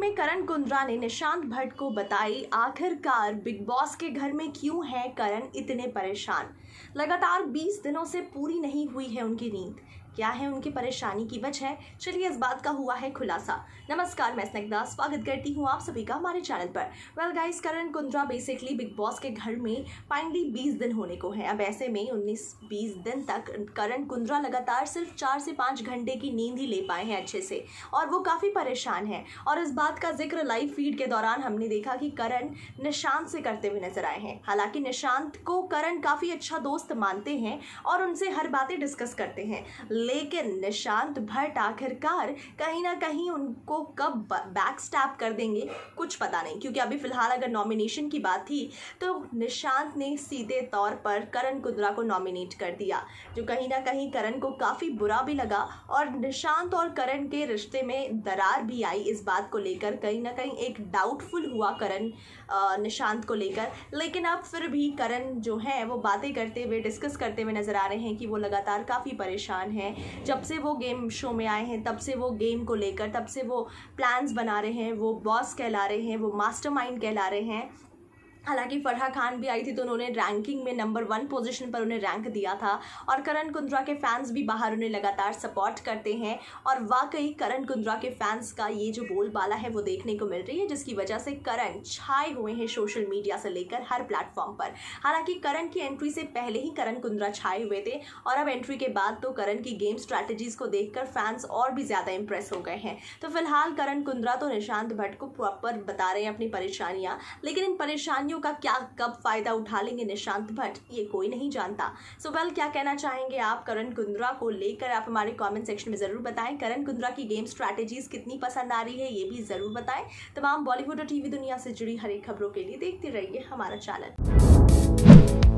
में करण कुंद्रा ने निशांत भट्ट को बताई आखिरकार बिग बॉस के घर में क्यों है करण इतने परेशान लगातार 20 दिनों से पूरी नहीं हुई है उनकी नींद क्या है उनकी परेशानी की वजह चलिए इस बात का हुआ है खुलासा नमस्कार मैं स्नग्धा स्वागत करती हूँ आप सभी का हमारे चैनल पर well guys Karan Kundra basically Bigg Boss के घर में फाइनली बीस दिन होने को है अब ऐसे में उन्नीस बीस दिन तक करण कुंद्रा लगातार सिर्फ चार से पाँच घंटे की नींद ही ले पाए हैं अच्छे से और वो काफ़ी परेशान है और इस बात का जिक्र लाइव फीड के दौरान हमने देखा कि करण निशांत से करते हुए नजर आए हैं हालांकि निशांत को करण काफ़ी अच्छा दोस्त मानते हैं और उनसे हर बातें डिस्कस करते हैं लेकिन निशांत भट्ट आखिरकार कहीं ना कहीं उनको कब बैक स्टैप कर देंगे कुछ पता नहीं क्योंकि अभी फ़िलहाल अगर नॉमिनेशन की बात थी तो निशांत ने सीधे तौर पर करण कुंद्रा को नॉमिनेट कर दिया जो कहीं ना कहीं करण को काफ़ी बुरा भी लगा और निशांत और करण के रिश्ते में दरार भी आई इस बात को लेकर कहीं ना कहीं एक डाउटफुल हुआ करण निशांत को लेकर लेकिन अब फिर भी करण जो है वो बातें करते हुए डिस्कस करते हुए नज़र आ रहे हैं कि वो लगातार काफ़ी परेशान हैं हैं जब से वो गेम शो में आए हैं तब से वो गेम को लेकर तब से वो प्लान्स बना रहे हैं वो बॉस कहला रहे हैं वो मास्टर कहला रहे हैं हालांकि फरहा खान भी आई थी तो उन्होंने रैंकिंग में नंबर वन पोजीशन पर उन्हें रैंक दिया था और करण कुंद्रा के फैंस भी बाहर उन्हें लगातार सपोर्ट करते हैं और वाकई करण कुंद्रा के फैंस का ये जो बोलबाला है वो देखने को मिल रही है जिसकी वजह से करण छाए हुए हैं सोशल मीडिया से लेकर हर प्लेटफॉर्म पर हालांकि करण की एंट्री से पहले ही करण कुंद्रा छाए हुए थे और अब एंट्री के बाद तो करण की गेम स्ट्रैटेजीज को देखकर फैंस और भी ज़्यादा इंप्रेस हो गए हैं तो फिलहाल करण कुंद्रा तो निशांत भट्ट को प्रॉपर बता रहे हैं अपनी परेशानियाँ लेकिन इन परेशानियों मंडियों का क्या कब फायदा उठा लेंगे निशांत भट्ट ये कोई नहीं जानता सो so, वेल well, क्या कहना चाहेंगे आप करण कुंद्रा को लेकर आप हमारे कमेंट सेक्शन में ज़रूर बताएं करण कुंद्रा की गेम स्ट्रैटेजीज कितनी पसंद आ रही है ये भी ज़रूर बताएं तमाम बॉलीवुड और टीवी दुनिया से जुड़ी हर एक खबरों के लिए देखते रहिए हमारा चैनल